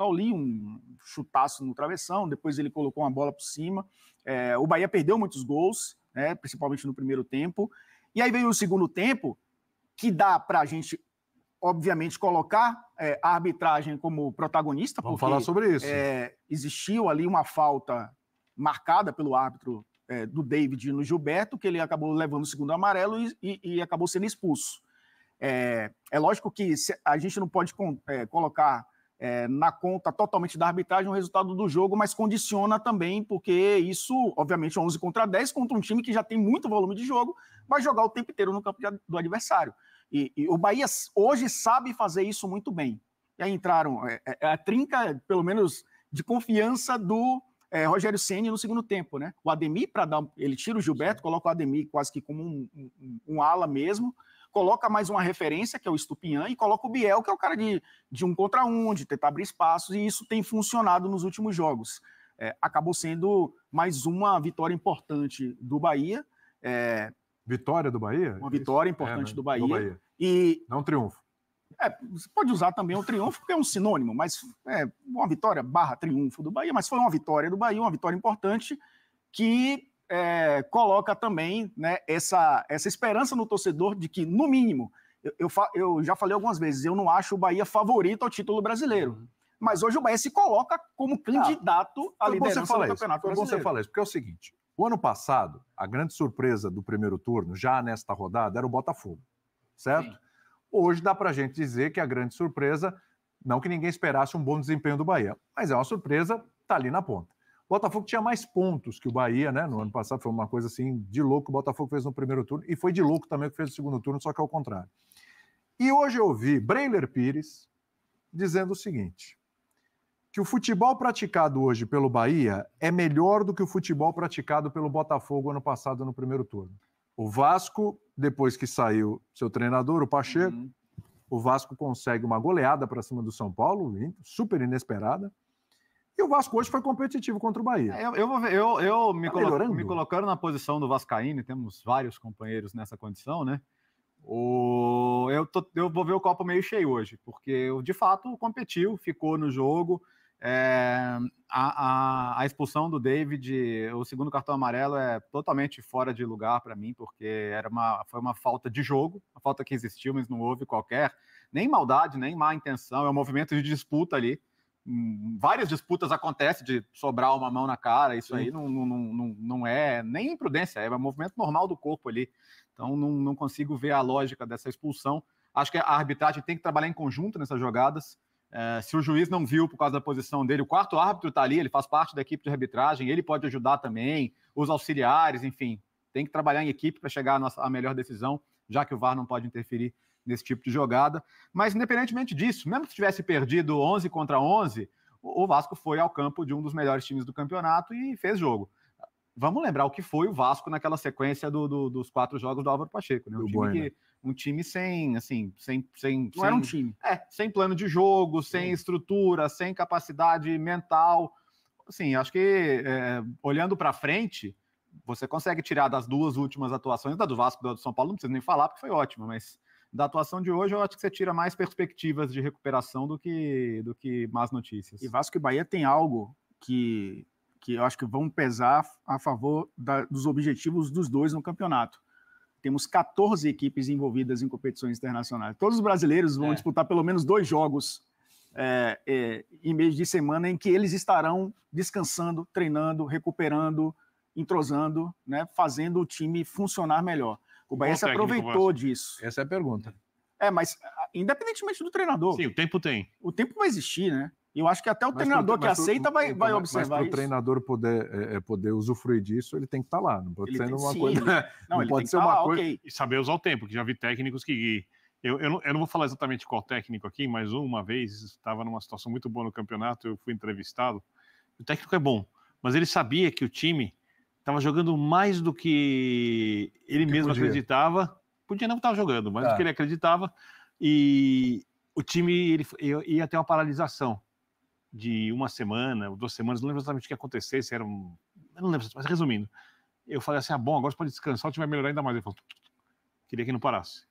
Cauli, um chutaço no travessão, depois ele colocou uma bola por cima. É, o Bahia perdeu muitos gols, né, principalmente no primeiro tempo. E aí veio o segundo tempo, que dá para a gente, obviamente, colocar é, a arbitragem como protagonista. Vamos porque, falar sobre isso. É, existiu ali uma falta marcada pelo árbitro é, do David no Gilberto, que ele acabou levando o segundo amarelo e, e, e acabou sendo expulso. É, é lógico que a gente não pode é, colocar é, na conta totalmente da arbitragem o resultado do jogo, mas condiciona também, porque isso, obviamente, 11 é contra 10 contra um time que já tem muito volume de jogo, vai jogar o tempo inteiro no campo de, do adversário. E, e, o Bahia hoje sabe fazer isso muito bem. E aí entraram é, é, é a trinca, pelo menos, de confiança do é, Rogério Ceni no segundo tempo, né? O Ademir, para dar. Ele tira o Gilberto, coloca o Ademir quase que como um, um, um ala mesmo coloca mais uma referência, que é o Estupinhan, e coloca o Biel, que é o cara de, de um contra um, de tentar abrir espaços, e isso tem funcionado nos últimos jogos. É, acabou sendo mais uma vitória importante do Bahia. É, vitória do Bahia? Uma vitória é, importante é, né? do, Bahia, do Bahia. E... Não triunfo. É, você pode usar também o triunfo, porque é um sinônimo, mas é uma vitória barra triunfo do Bahia, mas foi uma vitória do Bahia, uma vitória importante que é, coloca também né, essa, essa esperança no torcedor de que, no mínimo, eu, eu, eu, já falei algumas vezes, eu não acho o Bahia favorito ao título brasileiro. Uhum. Mas hoje o Bahia se coloca como ah, candidato ah, à liderança do isso, Campeonato Brasileiro. você fala isso, porque é o seguinte, o ano passado, a grande surpresa do primeiro turno, já nesta rodada, era o Botafogo, certo? Sim. Hoje dá a gente dizer que a grande surpresa, não que ninguém esperasse um bom desempenho do Bahia, mas é uma surpresa, tá ali na ponta. Botafogo tinha mais pontos que o Bahia, né? No ano passado foi uma coisa assim de louco. O Botafogo fez no primeiro turno e foi de louco também que fez no segundo turno, só que ao contrário. E hoje eu vi Breiler Pires dizendo o seguinte: que o futebol praticado hoje pelo Bahia é melhor do que o futebol praticado pelo Botafogo ano passado no primeiro turno. O Vasco, depois que saiu seu treinador, o Pacheco, uhum. o Vasco consegue uma goleada para cima do São Paulo, super inesperada. E o Vasco hoje foi competitivo contra o Bahia. É, eu, eu, eu, eu me, tá colo me colocando na posição do Vascaíno, temos vários companheiros nessa condição, né? O, eu, tô, eu vou ver o copo meio cheio hoje, porque eu, de fato competiu, ficou no jogo. É, a, a, a, expulsão do David, o segundo cartão amarelo, é totalmente fora de lugar para mim, porque era uma, foi uma falta de jogo, uma falta que existiu, mas não houve qualquer, nem maldade, nem má intenção, é um movimento de disputa ali. Hum, várias disputas acontecem de sobrar uma mão na cara, isso aí não, não, não, não é nem imprudência, é um movimento normal do corpo ali. Então não, não consigo ver a lógica dessa expulsão. Acho que a arbitragem tem que trabalhar em conjunto nessas jogadas. É, se o juiz não viu por causa da posição dele, o quarto árbitro está ali, ele faz parte da equipe de arbitragem, ele pode ajudar também, os auxiliares, enfim, tem que trabalhar em equipe para chegar à, nossa, a melhor decisão já que o VAR não pode interferir nesse tipo de jogada. Mas, independentemente disso, mesmo que tivesse perdido 11 contra 11, o Vasco foi ao campo de um dos melhores times do campeonato e fez jogo. Vamos lembrar o que foi o Vasco naquela sequência do, do, dos quatro jogos do Álvaro Pacheco, né? Um, time, que, um time, sem, assim, sem, sem, Não sem, era um time. É, sem plano de jogo, sem Sim. estrutura, sem capacidade mental. Assim, acho que é, olhando para frente, você consegue tirar das duas últimas atuações, da do Vasco e da do São Paulo, não precisa nem falar, porque foi ótimo, mas da atuação de hoje, eu acho que você tira mais perspectivas de recuperação do que, do que más notícias. E Vasco e Bahia tem algo que, que eu acho que vão pesar a favor da, dos objetivos dos dois no campeonato. Temos 14 equipes envolvidas em competições internacionais. Todos os brasileiros vão é. disputar pelo menos dois jogos é, é, em meio de semana em que eles estarão descansando, treinando, recuperando, entrosando, né, fazendo o time funcionar melhor. O Bahia se aproveitou você... disso. Essa é a pergunta. É, mas ah, independentemente do treinador. Sim, o tempo tem. O tempo vai existir, né? Eu acho que até o mas treinador pro, que aceita pro, vai, vai observar mas isso. o treinador poder, é, é, poder usufruir disso, ele tem que estar tá lá. Não pode ele ser tem, uma sim, coisa. não, pode ser tá uma lá, coisa. Okay. E saber usar o tempo, que já vi técnicos que. Eu, eu, não, eu não vou falar exatamente qual técnico aqui, mas uma vez estava numa situação muito boa no campeonato, eu fui entrevistado. O técnico é bom, mas ele sabia que o time estava jogando mais do que ele que mesmo podia. acreditava. Podia não estar jogando, mas do tá. que ele acreditava. E o time ele, ia ter uma paralisação de uma semana, duas semanas, não lembro exatamente o que aconteceu, se era um... Eu não lembro, mas resumindo, eu falei assim: ah, bom, agora você pode descansar, o time vai melhorar ainda mais. Ele falou: queria que não parasse.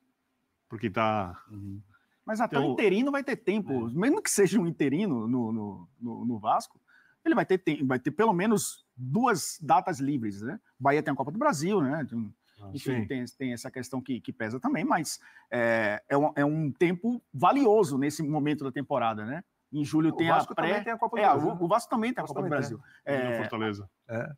Porque tá. Uhum. Mas até então, o interino vai ter tempo, é. mesmo que seja um interino no, no, no, no Vasco, ele vai ter, tempo, vai ter pelo menos duas datas livres, né? Bahia tem a Copa do Brasil, né? Tem, ah, enfim, tem, tem, essa questão que, que pesa também, mas é, é, um, é, um, tempo valioso nesse momento da temporada, né? Em julho o tem Vasco a pré... Tem a Copa do é, Brasil. O, né? o Vasco também tem a Copa do Brasil. É, Fortaleza.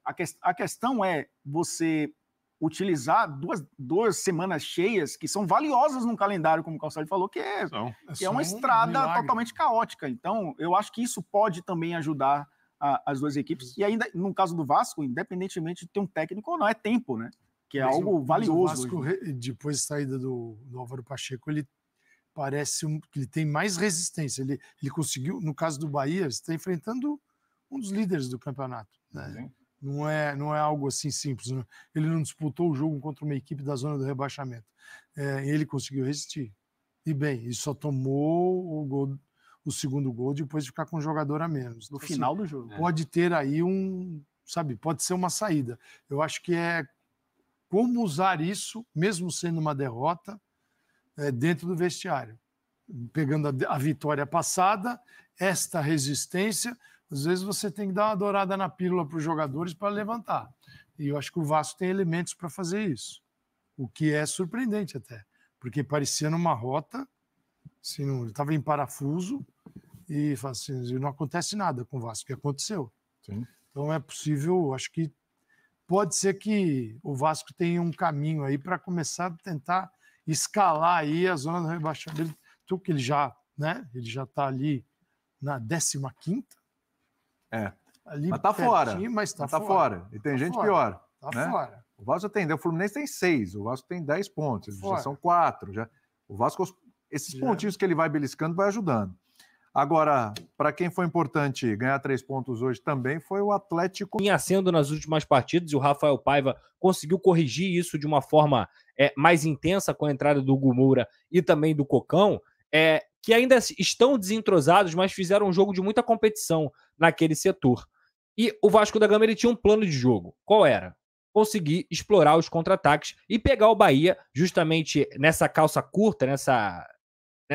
A, é. que, a questão é você utilizar duas, duas semanas cheias que são valiosas num calendário, como o Calçado falou, que é, são, que é uma um estrada milagre. totalmente caótica. Então, eu acho que isso pode também ajudar a, as duas equipes. E ainda, no caso do Vasco, independentemente de ter um técnico ou não, é tempo, né? Que é mas algo o, valioso. O Vasco, depois da saída do, do Álvaro Pacheco, ele parece um, que ele tem mais resistência. Ele, ele conseguiu, no caso do Bahia, está enfrentando um dos líderes do campeonato. Né? Não, é, não é algo assim simples. Né? Ele não disputou o jogo contra uma equipe da zona do rebaixamento. É, ele conseguiu resistir. E bem, e só tomou o gol o segundo gol depois de ficar com um jogador a menos. No assim, final do jogo. Né? Pode ter aí um, sabe, pode ser uma saída. Eu acho que é como usar isso, mesmo sendo uma derrota, é, dentro do vestiário. Pegando a, a vitória passada, esta resistência, às vezes você tem que dar uma dourada na pílula para os jogadores para levantar. E eu acho que o Vasco tem elementos para fazer isso, o que é surpreendente até, porque parecia numa rota Assim, não, estava em parafuso e assim, não acontece nada com o Vasco, que aconteceu. Sim. Então é possível, acho que pode ser que o Vasco tenha um caminho aí para começar a tentar escalar aí a zona do rebaixamento. tu que ele já, né? Ele já está ali na 15 quinta. É. Ali mas tá fora. Mas tá, mas tá fora. fora. E tem tá gente fora. pior. Tá né? fora. O Vasco tem, o Fluminense tem seis, o Vasco tem dez pontos, tá já são quatro. Já... O Vasco esses pontinhos que ele vai beliscando vai ajudando. Agora, para quem foi importante ganhar três pontos hoje também foi o Atlético. Vinha sendo nas últimas partidas e o Rafael Paiva conseguiu corrigir isso de uma forma é, mais intensa com a entrada do Gumura e também do Cocão, é, que ainda estão desentrosados, mas fizeram um jogo de muita competição naquele setor. E o Vasco da Gama ele tinha um plano de jogo. Qual era? Conseguir explorar os contra-ataques e pegar o Bahia justamente nessa calça curta, nessa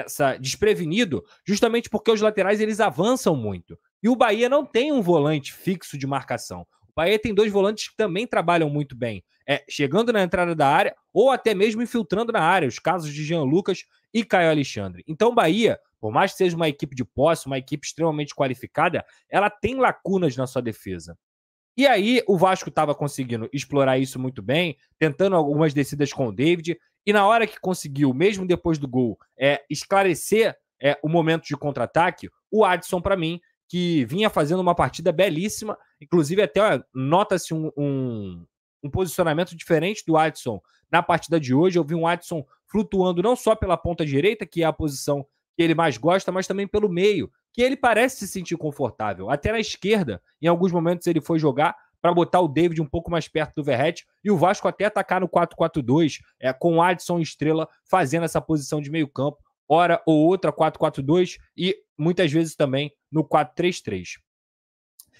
nessa, né, desprevenido, justamente porque os laterais eles avançam muito. E o Bahia não tem um volante fixo de marcação. O Bahia tem dois volantes que também trabalham muito bem, é, chegando na entrada da área ou até mesmo infiltrando na área, os casos de Jean Lucas e Caio Alexandre. Então o Bahia, por mais que seja uma equipe de posse, uma equipe extremamente qualificada, ela tem lacunas na sua defesa. E aí o Vasco estava conseguindo explorar isso muito bem, tentando algumas descidas com o David e na hora que conseguiu, mesmo depois do gol, é, esclarecer é, o momento de contra-ataque, o Adson, para mim, que vinha fazendo uma partida belíssima, inclusive até nota-se um, um, um, posicionamento diferente do Adson na partida de hoje. Eu vi um Adson flutuando não só pela ponta direita, que é a posição que ele mais gosta, mas também pelo meio, que ele parece se sentir confortável. Até na esquerda, em alguns momentos ele foi jogar, para botar o David um pouco mais perto do Verrete e o Vasco até atacar no 4-4-2, é, com o Adson Estrela fazendo essa posição de meio campo, hora ou outra 4-4-2 e muitas vezes também no 4-3-3.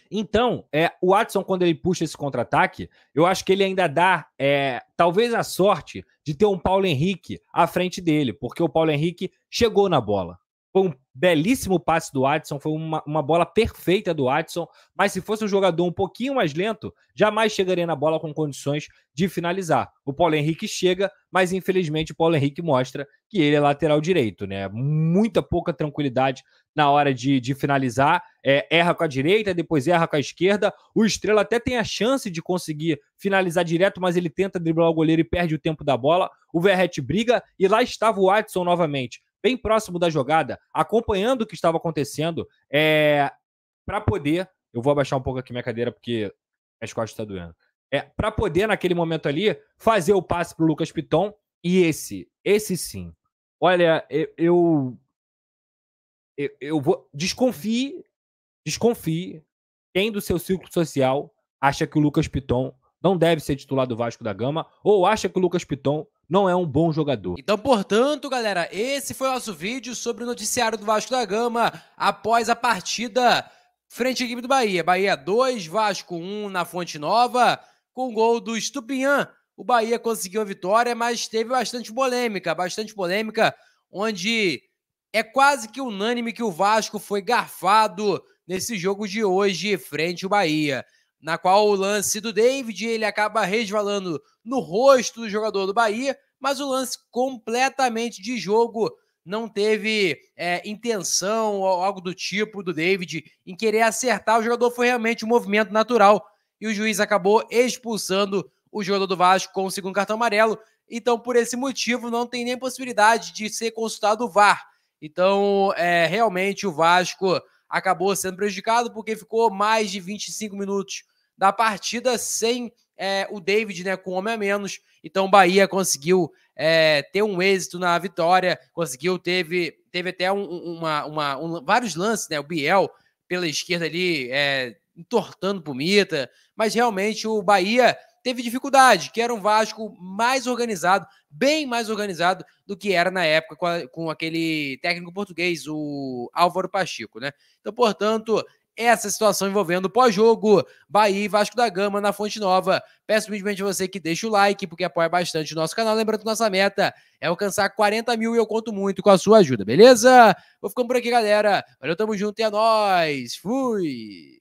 Então, é, o Watson, quando ele puxa esse contra-ataque, eu acho que ele ainda dá, é, talvez, a sorte de ter um Paulo Henrique à frente dele, porque o Paulo Henrique chegou na bola. Foi um belíssimo passe do Watson, foi uma, uma bola perfeita do Watson, mas se fosse um jogador um pouquinho mais lento, jamais chegaria na bola com condições de finalizar. O Paulo Henrique chega, mas infelizmente o Paulo Henrique mostra que ele é lateral direito, né? Muita pouca tranquilidade na hora de, de finalizar, é, erra com a direita, depois erra com a esquerda. O Estrela até tem a chance de conseguir finalizar direto, mas ele tenta driblar o goleiro e perde o tempo da bola. O Verrete briga e lá estava o Watson novamente bem próximo da jogada, acompanhando o que estava acontecendo, é, para poder. Eu vou abaixar um pouco aqui minha cadeira porque as costas estão tá doendo. É, para poder, naquele momento ali, fazer o passe para o Lucas Piton. E esse, esse sim. Olha, eu, eu eu, eu vou. Desconfie, desconfie. Quem do seu círculo social acha que o Lucas Piton não deve ser titular do Vasco da Gama, ou acha que o Lucas Piton não é um bom jogador. Então, portanto, galera, esse foi o nosso vídeo sobre o noticiário do Vasco da Gama após a partida frente à equipe do Bahia. Bahia 2, Vasco 1 na Fonte Nova, com gol do Estupinhan. O Bahia conseguiu a vitória, mas teve bastante polêmica, bastante polêmica, onde é quase que unânime que o Vasco foi garfado nesse jogo de hoje frente ao Bahia na qual o lance do David ele acaba resvalando no rosto do jogador do Bahia, mas o lance completamente de jogo não teve é, intenção ou algo do tipo do David em querer acertar. O jogador foi realmente um movimento natural e o juiz acabou expulsando o jogador do Vasco com o segundo cartão amarelo. Então, por esse motivo, não tem nem possibilidade de ser consultado o VAR. Então, é, realmente o Vasco acabou sendo prejudicado porque ficou mais de 25 minutos da partida sem é, o David, né, com o homem a menos. Então o Bahia conseguiu é, ter um êxito na vitória, conseguiu, teve, teve até um, uma, uma um, vários lances, né? O Biel pela esquerda ali é, entortando o Mita, mas realmente o Bahia teve dificuldade, que era um Vasco mais organizado, bem mais organizado do que era na época com, a, com aquele técnico português, o Álvaro Pacheco, né? Então, portanto, essa situação envolvendo pós-jogo, Bahia e Vasco da Gama na Fonte Nova. Peço simplesmente você que deixe o like, porque apoia bastante o nosso canal. Lembrando que nossa meta é alcançar 40 mil e eu conto muito com a sua ajuda, beleza? Vou ficando por aqui, galera. Valeu, tamo junto e é nóis. Fui!